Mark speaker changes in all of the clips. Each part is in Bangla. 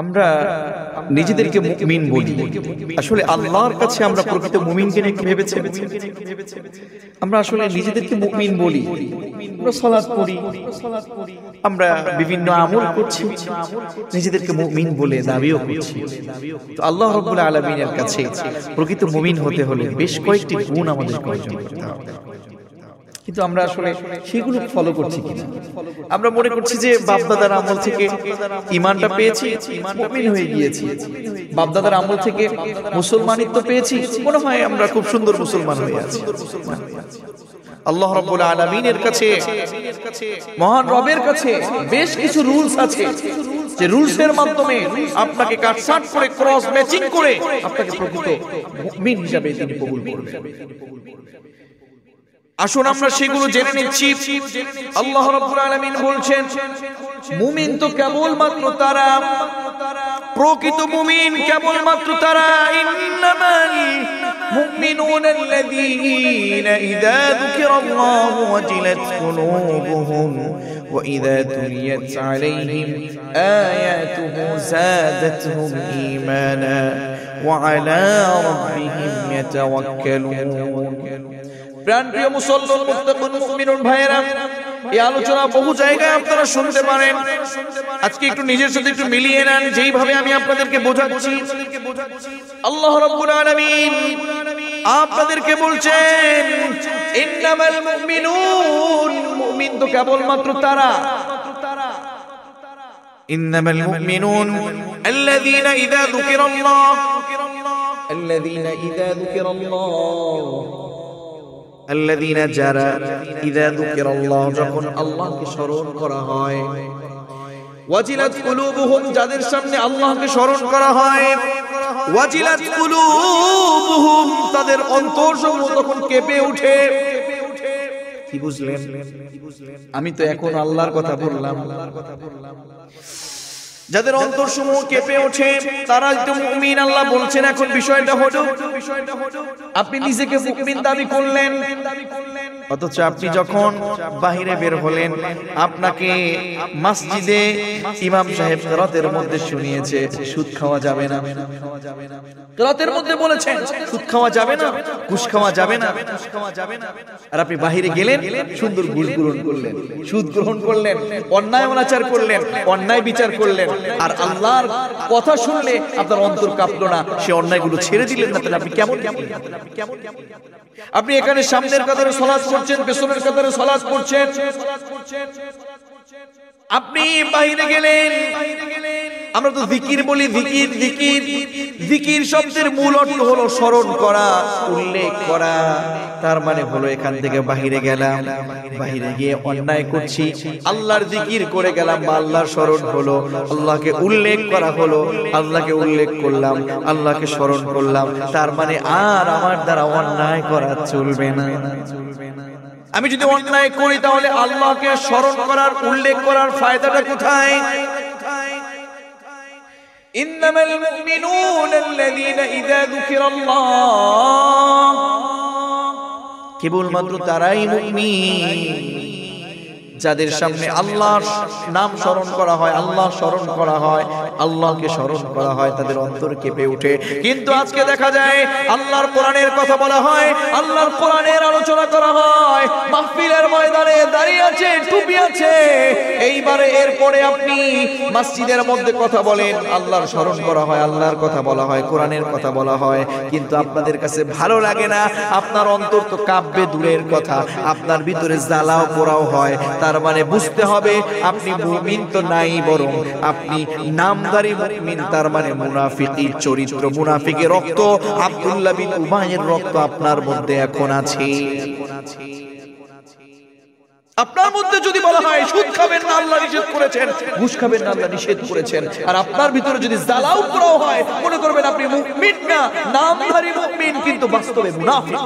Speaker 1: আমরা নিজেদেরকে মুমিন বলি আসলে আল্লাহর কাছে আমরা প্রকৃত মুমিন নিয়ে একটু ভেবেছে আমরা আসলে নিজেদেরকে মুমিন বলি আমরা বিভিন্ন আমল করছি নিজেদেরকে মুমিন বলে দাবিও করছি তো আল্লাহ রাব্বুল আলামিনের কাছে প্রকৃত মুমিন হতে হলে বেশ কয়েকটি গুণ আমাদের প্রয়োজন করতে হবে কিন্তু আমরা আসলে সেগুলো ফলো করছি কিনা আমরা মনে করছি যে বাপদাদার আমল থেকে ইমানটা পেয়েছি মুমিন হয়ে গিয়েছি বাপদাদার আমল থেকে মুসলমানিত্ব পেয়েছি মনে হয় আমরা খুব সুন্দর মুসলমান হয়ে আছি আল্লাহ রাব্বুল আলামিনের কাছে মহান রবের কাছে বেশ কিছু রুলস আছে যে রুলস এর মাধ্যমে আপনাকে কাটসাট করে ক্রস ম্যাচিং করে আপনাকে প্রকৃত মুমিন হিসেবে তিনি কবুল করবেন আসুন আমরা সেগুলো জেনে নিচ্ছি আল্লাহ রাব্বুল আলামিন বলছেন মুমিন তো কেবলমাত্র তারা প্রকৃত মুমিন কেবলমাত্র তারা ইন্নামাল মুমিনুন আল্লাযীনা ইযা যুকিরাল্লাহু ওয়াজিলাত কুলুবুহুম ওয়া ইযা তুলিয়াত আলাইহিম আয়াতুহু যাদাতহুম ঈমানা ওয়া আলা রাব্বিহিম ইয়াতাওয়াক্কালুন প্রাণপ্রিয় মুসলমান মুমিনুন এই আলোচনা বহু জায়গায় আপনারা শুনতে পারেন আজকে একটু নিজের সাথে একটু মিলিয়ে নেন যেইভাবে আমি আপনাদেরকে বোঝাচ্ছি আল্লাহ রাব্বুল আলামিন আপনাদেরকে বলছেন ইন্নামাল মুমিনুন মুমিন তো কেবলমাত্র তারা ইন্নামাল মুমিনুন আল্লাযীনা ইযা যুকিরাল্লাহ আল্লাযীনা ইযা যুকিরাল্লাহ আল্লাযীনা যারা ইযা যুকিরাল্লাহ যখন আল্লাহকে স্মরণ করা হয় ওয়াজিলাত কুলুবুহুম যাদের সামনে আল্লাহকে স্মরণ করা হয় ওয়াজিলাত কুলুবুহুম তাদের অন্তরসমূহ তখন কেঁপে ওঠে কি বুঝলেন আমি তো এখন আল্লাহর কথা বললাম যাদের অন্তর সমূহ কেঁপে ওঠে তারা একদম মুমিন আল্লাহ বলছেন এখন বিষয়টা হল আপনি নিজেকে মুমিন দাবি করলেন অথচ আপনি যখন বাহিরে বের হলেন আপনাকে মসজিদে ইমাম সাহেব রাতের মধ্যে শুনিয়েছে সুদ খাওয়া যাবে না রাতের মধ্যে বলেছেন সুদ খাওয়া যাবে না ঘুষ খাওয়া যাবে না আর আপনি বাহিরে গেলেন সুন্দর ঘুষ গ্রহণ করলেন সুদ গ্রহণ করলেন অন্যায় অনাচার করলেন অন্যায় বিচার করলেন আর আল্লাহর কথা শুনলে আপনার অন্তর কাঁপলো না সে অন্যায়গুলো ছেড়ে দিলেন না তাহলে আপনি কেমন কেমন
Speaker 2: আপনি এখানে সামনের কাতারে সলাজ করছেন পেছনের কাতারে সলাজ করছেন
Speaker 1: আপনি বাহিরে গেলেন আমরা তো জিকির বলি জিকির জিকির জিকির শব্দের মূল অর্থ হলো স্মরণ করা উল্লেখ করা তার মানে হলো এখান থেকে বাহিরে গেলাম বাহিরে গিয়ে অন্যায় করছি আল্লাহর জিকির করে গেলাম বা আল্লাহর স্মরণ হলো আল্লাহকে উল্লেখ করা হলো আল্লাহকে উল্লেখ করলাম আল্লাহকে স্মরণ করলাম তার মানে আর আমার দ্বারা অন্যায় করা চলবে না আমি যদি অন্যায় করি তাহলে আল্লাহকে স্মরণ করার উল্লেখ করার ফায়দাটা কোথায় কেবলমাত্র তারাই মুমিন যাদের সামনে আল্লাহর নাম স্মরণ করা হয় আল্লাহ স্মরণ করা হয় আল্লাহকে স্মরণ করা হয় তাদের অন্তর কেঁপে উঠে কিন্তু আজকে দেখা যায় আল্লাহর কোরআনের কথা বলা হয় আল্লাহর কোরআনের আলোচনা করা হয় মাহফিলের ময়দানে দাঁড়িয়ে আছে টুপি আছে এইবারে এরপরে আপনি মসজিদের মধ্যে কথা বলেন আল্লাহর স্মরণ করা হয় আল্লাহর কথা বলা হয় কোরআনের কথা বলা হয় কিন্তু আপনাদের কাছে ভালো লাগে না আপনার অন্তর তো কাব্যে দূরের কথা আপনার ভিতরে জ্বালাও পোড়াও হয় তার তার মানে বুঝতে হবে আপনি মুমিন তো নাই বরং আপনি নামদারি মুমিন তার মানে মুনাফিকি চরিত্র মুনাফিকের রক্ত আব্দুল্লাহ বিন উমাইয়ের রক্ত আপনার মধ্যে এখন আছে আপনার মধ্যে যদি বলা হয় সুদ খাবেন না আল্লাহ নিষেধ করেছেন ঘুষ খাবেন না আল্লাহ নিষেধ করেছেন আর আপনার ভিতরে যদি জ্বালাও করাও হয় মনে করবেন আপনি মুমিন না নামধারী মুমিন কিন্তু বাস্তবে মুনাফিক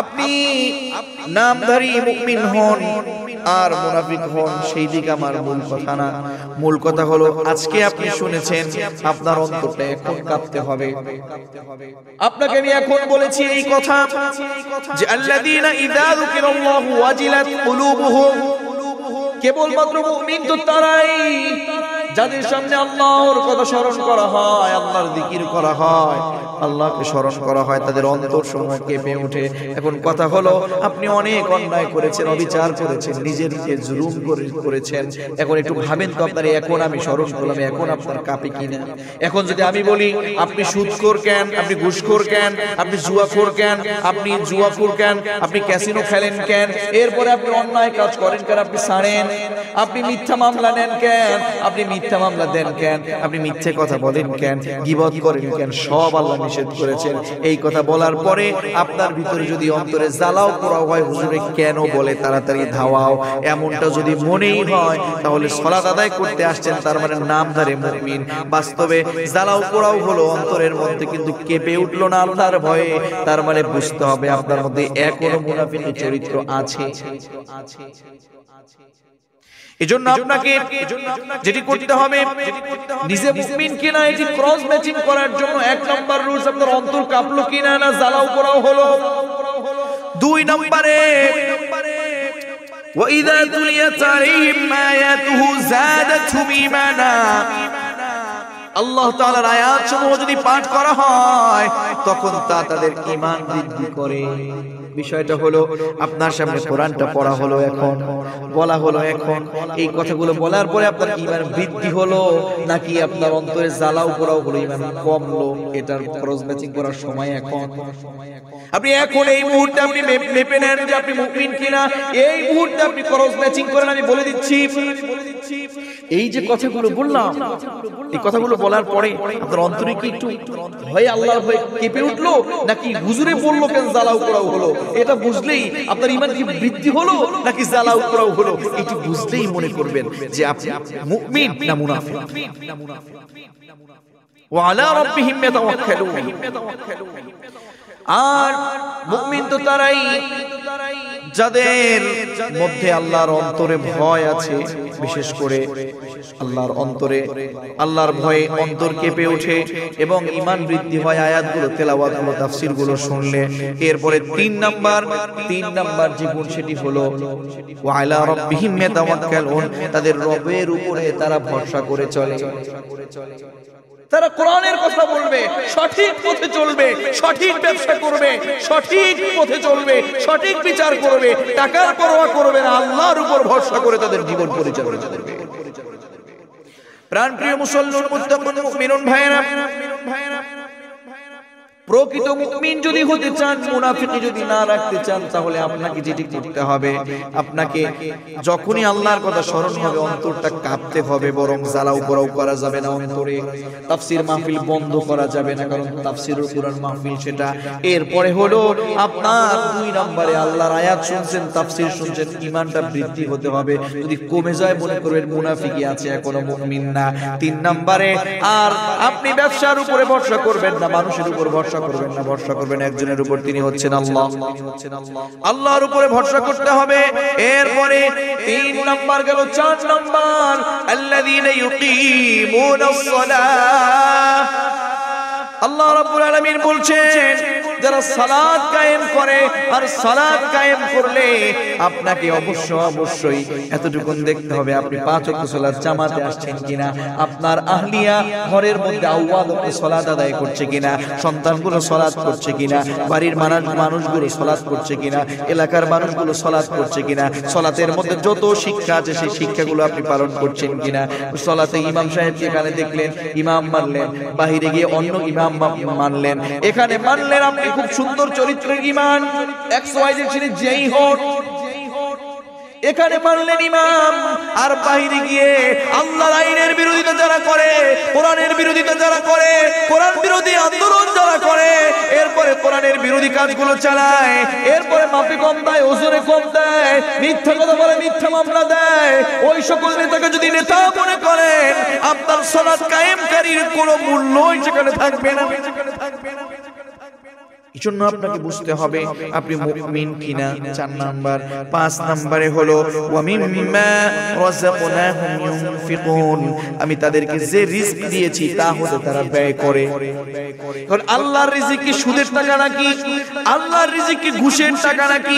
Speaker 1: আপনি নামধারী মুকমিন হন আর মুনাফিক হন সেই দিক আমার মূল কথা না মূল কথা হলো আজকে আপনি শুনেছেন আপনার অন্তরটা এখন কাঁপতে হবে আপনাকে আমি এখন বলেছি এই কথা যে আল্লাযীনা ইযা যুকিরাল্লাহু ওয়াজিলাত কুলুবুহুম কেবলমাত্র মুমিন তো তারাই যাদের সামনে আল্লাহর কথা স্মরণ করা হয় আল্লাহর দিকির করা হয় আল্লাহকে স্মরণ করা হয় তাদের অন্তর সমূহ কেঁপে উঠে এখন কথা হলো আপনি অনেক অন্যায় করেছেন অবিচার করেছেন নিজের নিজের জুলুম করেছেন এখন একটু ভাবেন তো আপনার এখন আমি স্মরণ করলাম এখন আপনার কাপে কিনা এখন যদি আমি বলি আপনি সুদখোর কেন আপনি ঘুষখোর কেন আপনি জুয়াখোর কেন আপনি জুয়াখোর কেন আপনি ক্যাসিনো খেলেন কেন এরপরে আপনি অন্যায় কাজ করেন কেন আপনি সারেন আপনি মিথ্যা মামলা নেন কেন আপনি মিথ্যা মামলা দেন কেন আপনি মিথ্যে কথা বলেন কেন গিবত করেন কেন সব আল্লাহ নিষেধ করেছেন এই কথা বলার পরে আপনার ভিতরে যদি অন্তরে জ্বালাও পোড়াও হয় হুজুরে কেন বলে তাড়াতাড়ি ধাওয়াও এমনটা যদি মনেই হয় তাহলে সলাদ আদায় করতে আসছেন তার মানে নাম ধরে মুমিন বাস্তবে জ্বালাও পোড়াও হলো অন্তরের মধ্যে কিন্তু কেঁপে উঠলো না আল্লাহর ভয়ে তার মানে বুঝতে হবে আপনার মধ্যে এখনো মুনাফিকের চরিত্র আছে এজন্য আপনাকে যেটি করতে করতে হবে নিজে মুমিন কিনা এটি ক্রস ম্যাচিং করার জন্য এক নম্বর রুলস আপনার অন্তর কাপলো কিনা না জ্বালাও করাও হলো দুই নম্বরে وإذا تليت عليهم آياته زادتهم إيمانا আল্লাহ তাআলার আয়াত সমূহ যদি পাঠ করা হয় তখন তা তাদের ঈমান বৃদ্ধি করে বিষয়টা হলো আপনার সামনে কোরআনটা পড়া হলো এখন বলা হলো এখন এই কথাগুলো বলার পরে আপনার ইমান বৃদ্ধি হলো নাকি আপনার অন্তরে জ্বালাও পোড়াও হলো ইমান কমলো এটার খরচ ম্যাচিং করার সময় এখন আপনি এখন এই মুহূর্তে আপনি মেপে নেন যে আপনি মুমিন কিনা এই মুহূর্তে আপনি খরচ ম্যাচিং করেন আমি বলে দিচ্ছি এই যে কথাগুলো বললাম এই কথাগুলো বলার পরে আপনার অন্তরে কি একটু ভয় আল্লাহর ভয় কেঁপে উঠলো নাকি হুজুরে বললো কেন জ্বালাও করাও হলো এটা বুঝলেই আপনার ইমান কি বৃদ্ধি হলো নাকি জ্বালাও করাও হলো এটি বুঝলেই মনে করবেন যে আপনি মুমিন না মুনাফিক ওয়ালা আর মুমিন তো তারাই যাদের মধ্যে আল্লাহর অন্তরে ভয় আছে বিশেষ করে আল্লাহর অন্তরে আল্লাহর ভয়ে অন্তর কেঁপে ওঠে এবং ইমান বৃদ্ধি হয় আয়াতগুলো তেলাওয়াত হলো তাফসির গুলো শুনলে এরপরে তিন নাম্বার তিন নাম্বার জীবন সেটি হলো ওয়াইলা রব্বিহিম তাদের রবের উপরে তারা ভরসা করে চলে তারা কোরআনের কথা বলবে সঠিক পথে চলবে সঠিক ব্যবসা করবে সঠিক পথে চলবে সঠিক বিচার করবে টাকার পরোয়া করবে না আল্লাহর উপর ভরসা করে তাদের জীবন পরিচালনা করবে প্রাণপ্রিয় মুসল্লুন মুত্তাকুন মুমিনুন ভাইরা ভাইরা প্রকৃত মুমিন যদি হতে চান মুনাফিকি যদি না রাখতে চান তাহলে আপনাকে যেটি করতে হবে আপনাকে যখনই আল্লাহর কথা স্মরণ হবে অন্তরটা কাঁপতে হবে বরং জ্বালা উপরাও করা যাবে না অন্তরে তাফসির মাহফিল বন্ধ করা যাবে না কারণ তাফসিরুল কোরআন মাহফিল সেটা এরপরে হলো আপনার দুই নম্বরে আল্লাহর আয়াত শুনছেন তাফসির শুনছেন ইমানটা বৃদ্ধি হতে হবে যদি কমে যায় মনে করবেন মুনাফিকি আছে এখনো মুমিন না তিন নম্বরে আর আপনি ব্যবসার উপরে ভরসা করবেন না মানুষের উপর ভরসা ভরসা করবেন না ভরসা করবেন একজনের উপর তিনি হচ্ছেন আল্লাহ আল্লাহর উপরে ভরসা করতে হবে এরপরে তিন নাম্বার গেল চার নাম্বার আল্লাযীনা ইউকিমুনাস সালাহ আল্লাহ রাব্বুল আলামিন বলছেন যারা সালাদ কায়েম করে আর সালাদ কায়েম করলে আপনাকে অবশ্য অবশ্যই এতটুকুন দেখতে হবে আপনি পাঁচ অক্ষ সালাদ জামাতে আসছেন কিনা আপনার আহলিয়া ঘরের মধ্যে আউ্বাল সলাদ আদায় করছে কিনা সন্তানগুলো সলাদ করছে কিনা বাড়ির মানুষ মানুষগুলো সলাদ করছে কিনা এলাকার মানুষগুলো সলাদ করছে কিনা সলাতের মধ্যে যত শিক্ষা আছে সেই শিক্ষাগুলো আপনি পালন করছেন কিনা সলাতে ইমাম সাহেব এখানে দেখলেন ইমাম মানলেন বাহিরে গিয়ে অন্য ইমাম মানলেন এখানে মানলেন আপনি খুব সুন্দর চরিত্রের ইমান এক্স যেই হোক এখানে পারলেন ইমাম আর বাইরে গিয়ে আল্লাহ আইনের বিরোধিতা যারা করে কোরআনের বিরোধিতা যারা করে কোরআন বিরোধী আন্দোলন যারা করে এরপরে কোরআনের বিরোধী কাজগুলো চালায় এরপরে মাপে কম দেয় ওজনে কম দেয় মিথ্যা কথা বলে মিথ্যা মামলা দেয় ওই সকল নেতাকে যদি নেতা মনে করেন আপনার সনাত কায়েমকারীর কোনো মূল্যই সেখানে থাকবে না এই জন্য আপনাকে বুঝতে হবে আপনি মুমিন কিনা চার নাম্বার পাঁচ নাম্বারে হলো আমি তাদেরকে যে রিস্ক দিয়েছি তা হতে তারা ব্যয় করে আল্লাহ আল্লাহর সুদের টাকা নাকি আল্লাহ রিজিক ঘুষের টাকা নাকি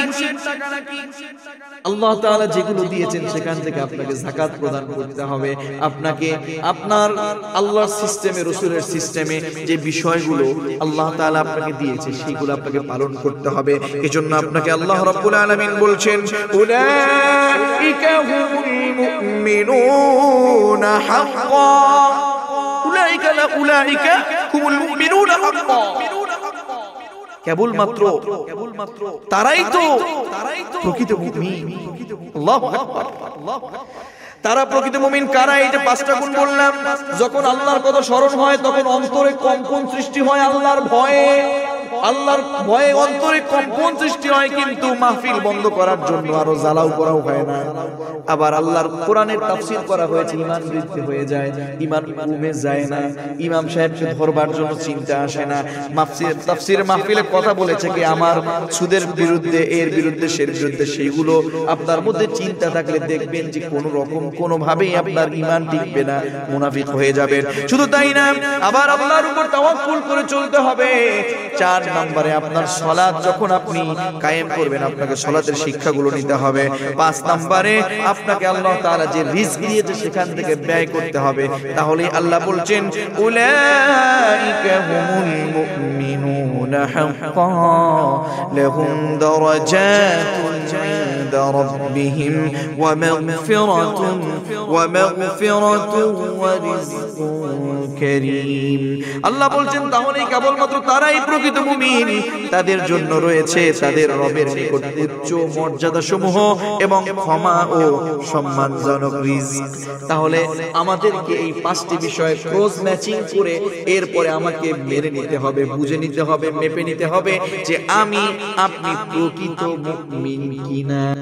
Speaker 1: আল্লাহ তাআলা যেগুলো দিয়েছেন সেখান থেকে আপনাকে যাকাত প্রদান করতে হবে আপনাকে আপনার আল্লাহর সিস্টেমে রসুলের সিস্টেমে যে বিষয়গুলো আল্লাহ তাআলা আপনাকে দিয়েছে সেইগুলো আপনাকে পালন করতে হবে এজন্য আপনাকে আল্লাহ রাব্বুল আলামিন বলছেন উলাইকা হুমুল মুমিনুনা হাক্কা উলাইকা লা উলাইকা হুমুল মুমিনুনা হাক্কা কেবলমাত্র তারাই তো প্রকৃত মুমিন আল্লাহু আকবার আল্লাহু তারা প্রকৃত মুমিন কারা এই যে পাঁচটা গুণ বললাম যখন আল্লাহর কথা স্মরণ হয় তখন অন্তরে কম্পন সৃষ্টি হয় আল্লাহর ভয়ে আল্লাহর ভয়ে অন্তরে কম্পন সৃষ্টি হয় কিন্তু মাহফিল বন্ধ করার জন্য আরো জ্বালাও করাও হয় না আবার আল্লাহর কোরআনের তাফসির করা হয়েছে ইমান বৃদ্ধি হয়ে যায় ইমান কমে যায় না ইমাম সাহেবকে ধরবার জন্য চিন্তা আসে না মাফসির তাফসির মাহফিলে কথা বলেছে কি আমার সুদের বিরুদ্ধে এর বিরুদ্ধে সের বিরুদ্ধে সেইগুলো আপনার মধ্যে চিন্তা থাকলে দেখবেন যে কোনো রকম কোনোভাবেই আপনার ইমান টিকবে না মুনাফিক হয়ে যাবেন শুধু তাই না আবার আল্লাহর উপর তাওয়াক্কুল করে চলতে হবে চার নম্বরে আপনার সলাদ যখন আপনি কায়েম করবেন আপনাকে সলাতের শিক্ষাগুলো নিতে হবে পাঁচ নম্বরে আপনাকে আল্লাহ তারা যে রিস দিয়েছে সেখান থেকে ব্যয় করতে হবে তাহলে আল্লাহ বলছেন উলাইকা হুমুল মুমিনুনা হুম লাহুম দারাজাতুন عند ربهم ومغفرة ومغفرة ورزق كريم আল্লাহ বলছেন তাহলে কেবলমাত্র তারাই প্রকৃত মুমিন তাদের জন্য রয়েছে তাদের রবের নিকট উচ্চ মর্যাদা সমূহ এবং ক্ষমা ও সম্মানজনক রিজিক তাহলে আমাদেরকে এই পাঁচটি বিষয় ক্রোজ ম্যাচিং করে এরপরে আমাকে মেরে নিতে হবে বুঝে নিতে হবে মেপে নিতে হবে যে আমি আপনি প্রকৃত মুমিন কিনা